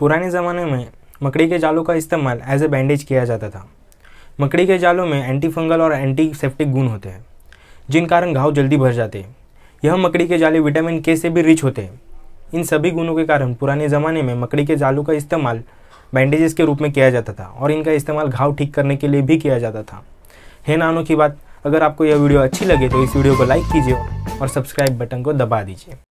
पुराने ज़माने में मकड़ी के जालों का इस्तेमाल एज ए बैंडेज किया जाता था मकड़ी के जालों में एंटी फंगल और एंटी सेप्टिक गुण होते हैं जिन कारण घाव जल्दी भर जाते हैं यह मकड़ी के जाले विटामिन के से भी रिच होते हैं इन सभी गुणों के कारण पुराने ज़माने में मकड़ी के जालों का इस्तेमाल बैंडेजेस के रूप में किया जाता था और इनका इस्तेमाल घाव ठीक करने के लिए भी किया जाता था है नानों की बात अगर आपको यह वीडियो अच्छी लगे तो इस वीडियो को लाइक कीजिए और सब्सक्राइब बटन को दबा दीजिए